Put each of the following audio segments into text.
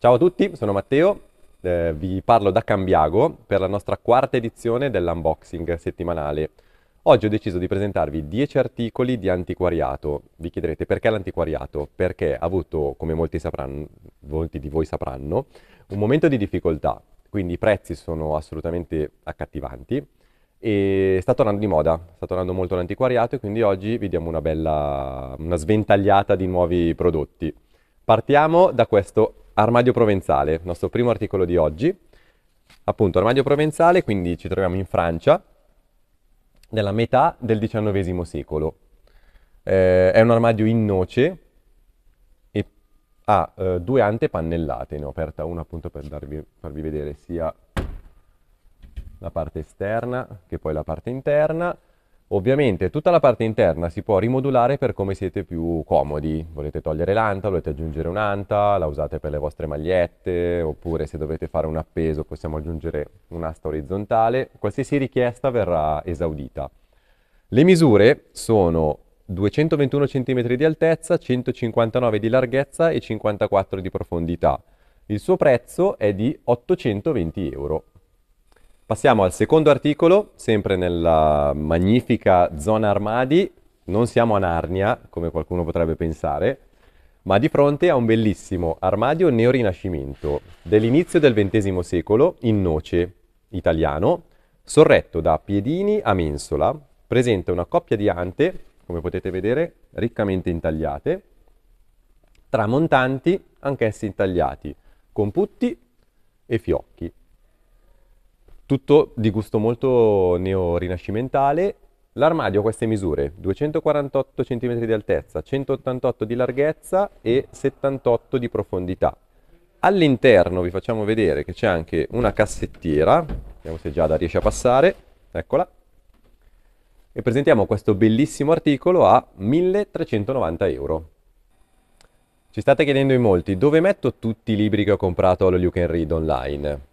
Ciao a tutti, sono Matteo, eh, vi parlo da Cambiago per la nostra quarta edizione dell'unboxing settimanale. Oggi ho deciso di presentarvi 10 articoli di antiquariato. Vi chiederete perché l'antiquariato? Perché ha avuto, come molti, sapranno, molti di voi sapranno, un momento di difficoltà, quindi i prezzi sono assolutamente accattivanti e sta tornando di moda, sta tornando molto l'antiquariato e quindi oggi vi diamo una bella una sventagliata di nuovi prodotti. Partiamo da questo armadio provenzale, il nostro primo articolo di oggi. Appunto, armadio provenzale, quindi ci troviamo in Francia, nella metà del XIX secolo. Eh, è un armadio in noce e ha eh, due ante pannellate, ne ho aperta una appunto per darvi, farvi vedere sia la parte esterna che poi la parte interna. Ovviamente tutta la parte interna si può rimodulare per come siete più comodi, volete togliere l'anta, volete aggiungere un'anta, la usate per le vostre magliette, oppure se dovete fare un appeso possiamo aggiungere un'asta orizzontale, qualsiasi richiesta verrà esaudita. Le misure sono 221 cm di altezza, 159 di larghezza e 54 di profondità. Il suo prezzo è di 820 euro. Passiamo al secondo articolo, sempre nella magnifica zona armadi. Non siamo a Narnia, come qualcuno potrebbe pensare, ma di fronte a un bellissimo armadio neorinascimento dell'inizio del XX secolo in noce italiano, sorretto da piedini a mensola, presenta una coppia di ante, come potete vedere, riccamente intagliate, tramontanti anch'essi intagliati, con putti e fiocchi tutto di gusto molto neorinascimentale. L'armadio ha queste misure, 248 cm di altezza, 188 di larghezza e 78 di profondità. All'interno vi facciamo vedere che c'è anche una cassettiera, vediamo se Giada riesce a passare, eccola, e presentiamo questo bellissimo articolo a 1390 euro. Ci state chiedendo in molti, dove metto tutti i libri che ho comprato allo You Can Read online?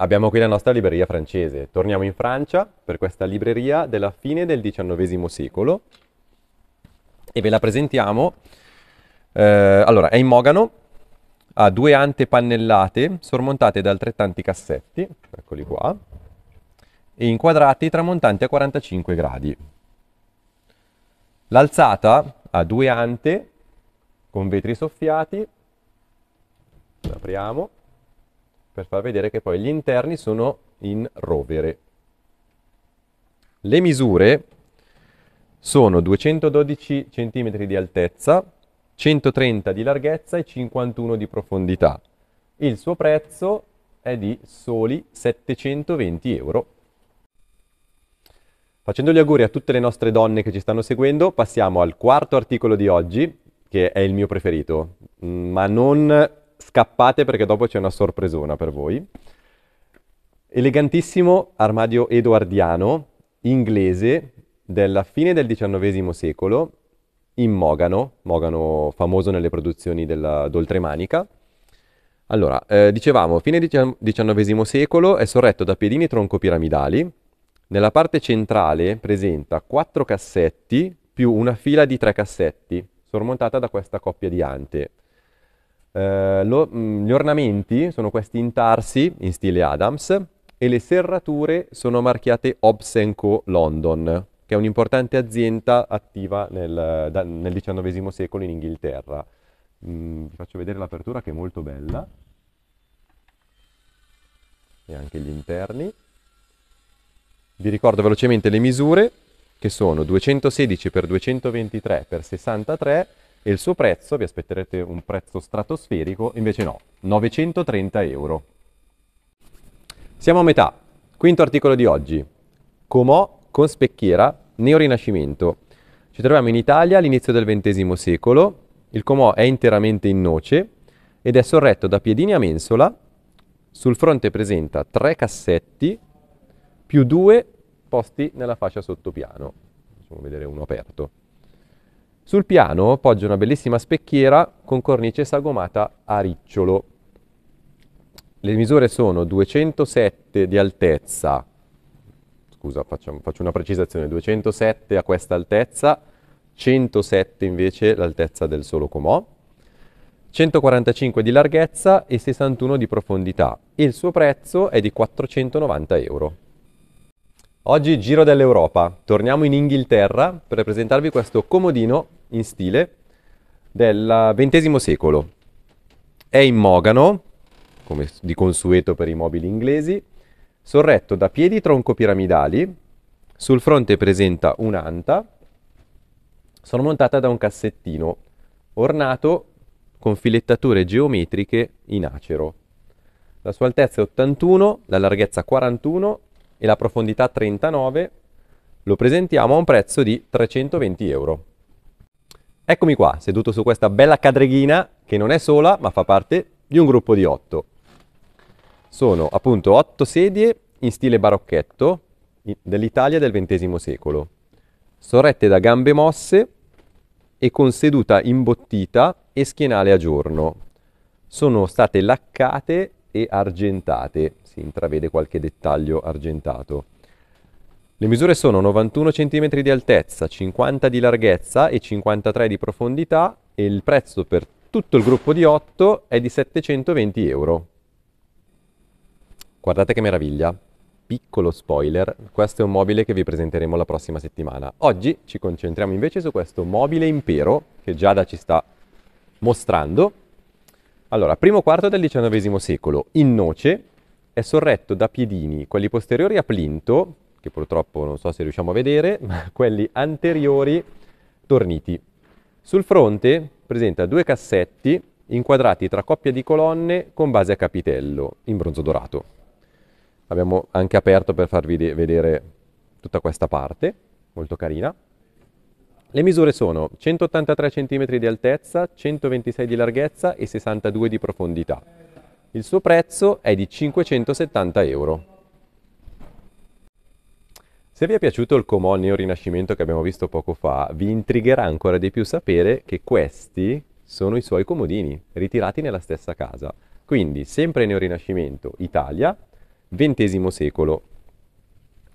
Abbiamo qui la nostra libreria francese. Torniamo in Francia per questa libreria della fine del XIX secolo e ve la presentiamo. Eh, allora, è in mogano, ha due ante pannellate sormontate da altrettanti cassetti, eccoli qua, e inquadrati tramontanti a 45 gradi. L'alzata ha due ante con vetri soffiati, l'apriamo, per far vedere che poi gli interni sono in rovere. Le misure sono 212 cm di altezza, 130 di larghezza e 51 di profondità. Il suo prezzo è di soli 720 euro. Facendo gli auguri a tutte le nostre donne che ci stanno seguendo, passiamo al quarto articolo di oggi, che è il mio preferito, mm, ma non scappate perché dopo c'è una sorpresona per voi. Elegantissimo armadio edoardiano, inglese, della fine del XIX secolo, in Mogano, Mogano famoso nelle produzioni della, d'oltremanica. Allora, eh, dicevamo, fine XIX secolo è sorretto da piedini troncopiramidali, nella parte centrale presenta quattro cassetti più una fila di tre cassetti, sormontata da questa coppia di ante. Eh, lo, mh, mm, gli ornamenti sono questi intarsi in stile Adams e le serrature sono marchiate Hobbs Co. London, che è un'importante azienda attiva nel, da, nel XIX secolo in Inghilterra. Mm, vi faccio vedere l'apertura che è molto bella e anche gli interni. Vi ricordo velocemente le misure che sono 216 x 223 x 63 e il suo prezzo, vi aspetterete un prezzo stratosferico, invece no, 930 euro. Siamo a metà, quinto articolo di oggi, Comò con specchiera, neorinascimento. Ci troviamo in Italia all'inizio del XX secolo, il Comò è interamente in noce ed è sorretto da piedini a mensola, sul fronte presenta tre cassetti più due posti nella fascia sottopiano. Facciamo vedere uno aperto. Sul piano poggia una bellissima specchiera con cornice sagomata a ricciolo. Le misure sono 207 di altezza, scusa faccio, faccio una precisazione, 207 a questa altezza, 107 invece l'altezza del solo comò, 145 di larghezza e 61 di profondità e il suo prezzo è di 490 euro. Oggi giro dell'Europa, torniamo in Inghilterra per presentarvi questo comodino in stile del XX secolo. È in mogano, come di consueto per i mobili inglesi, sorretto da piedi troncopiramidali, sul fronte presenta un'anta, sormontata da un cassettino ornato con filettature geometriche in acero. La sua altezza è 81, la larghezza 41 e la profondità 39. Lo presentiamo a un prezzo di 320 euro. Eccomi qua, seduto su questa bella cadreghina che non è sola ma fa parte di un gruppo di otto. Sono appunto otto sedie in stile barocchetto dell'Italia del XX secolo, sorrette da gambe mosse e con seduta imbottita e schienale a giorno. Sono state laccate e argentate, si intravede qualche dettaglio argentato. Le misure sono 91 cm di altezza, 50 di larghezza e 53 di profondità e il prezzo per tutto il gruppo di 8 è di 720 euro. Guardate che meraviglia! Piccolo spoiler, questo è un mobile che vi presenteremo la prossima settimana. Oggi ci concentriamo invece su questo mobile impero che Giada ci sta mostrando. Allora, primo quarto del XIX secolo, in noce, è sorretto da piedini, quelli posteriori a plinto, che purtroppo non so se riusciamo a vedere, ma quelli anteriori torniti. Sul fronte presenta due cassetti inquadrati tra coppia di colonne con base a capitello in bronzo dorato. Abbiamo anche aperto per farvi vedere tutta questa parte, molto carina. Le misure sono 183 cm di altezza, 126 di larghezza e 62 di profondità. Il suo prezzo è di 570 euro. Se vi è piaciuto il Comò Neo Rinascimento che abbiamo visto poco fa, vi intrigherà ancora di più sapere che questi sono i suoi comodini, ritirati nella stessa casa. Quindi, sempre Neo Rinascimento, Italia, XX secolo.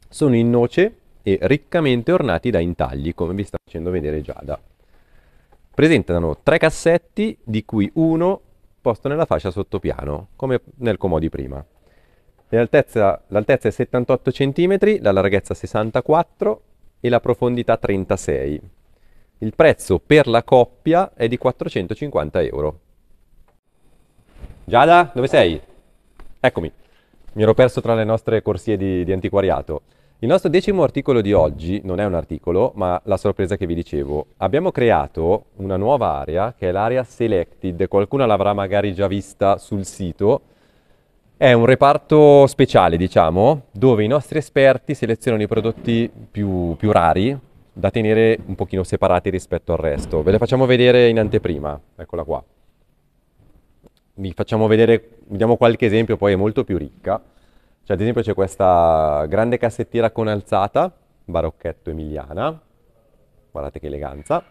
Sono in noce e riccamente ornati da intagli, come vi sta facendo vedere Giada. Presentano tre cassetti, di cui uno posto nella fascia sottopiano, come nel comò di prima l'altezza è 78 cm, la larghezza 64 e la profondità 36. Il prezzo per la coppia è di 450 euro. Giada, dove sei? Eccomi, mi ero perso tra le nostre corsie di, di antiquariato. Il nostro decimo articolo di oggi non è un articolo, ma la sorpresa che vi dicevo. Abbiamo creato una nuova area che è l'area Selected, qualcuno l'avrà magari già vista sul sito, è un reparto speciale, diciamo, dove i nostri esperti selezionano i prodotti più, più rari da tenere un pochino separati rispetto al resto. Ve le facciamo vedere in anteprima, eccola qua. Vi facciamo vedere, vi diamo qualche esempio, poi è molto più ricca. Cioè, ad esempio c'è questa grande cassettiera con alzata, barocchetto emiliana, guardate che eleganza,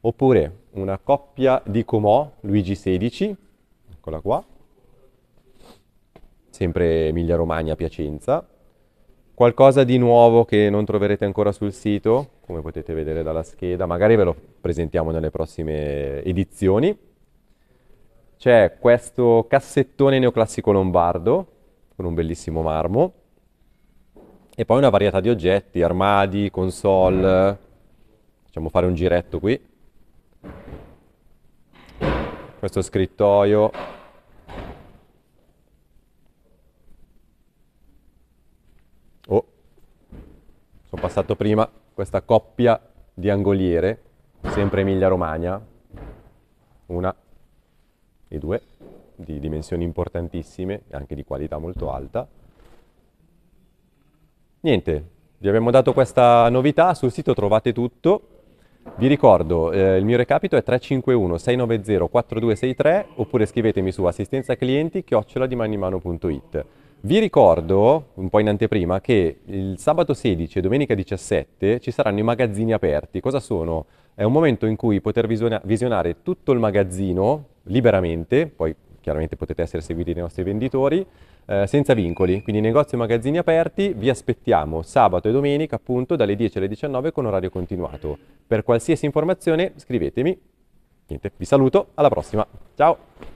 oppure una coppia di Comò Luigi XVI, eccola qua, sempre Emilia Romagna, Piacenza. Qualcosa di nuovo che non troverete ancora sul sito, come potete vedere dalla scheda, magari ve lo presentiamo nelle prossime edizioni. C'è questo cassettone neoclassico lombardo, con un bellissimo marmo, e poi una varietà di oggetti, armadi, console, facciamo fare un giretto qui. Questo scrittoio, passato prima, questa coppia di angoliere, sempre Emilia-Romagna, una e due, di dimensioni importantissime e anche di qualità molto alta. Niente, vi abbiamo dato questa novità, sul sito trovate tutto. Vi ricordo, eh, il mio recapito è 351-690-4263 oppure scrivetemi su assistenza clienti chioccioladimanimano.it. Vi ricordo, un po' in anteprima, che il sabato 16 e domenica 17 ci saranno i magazzini aperti. Cosa sono? È un momento in cui poter visionare tutto il magazzino liberamente, poi chiaramente potete essere seguiti dai nostri venditori, eh, senza vincoli, quindi negozi e magazzini aperti, vi aspettiamo sabato e domenica appunto dalle 10 alle 19 con orario continuato. Per qualsiasi informazione scrivetemi. Niente, vi saluto, alla prossima, ciao!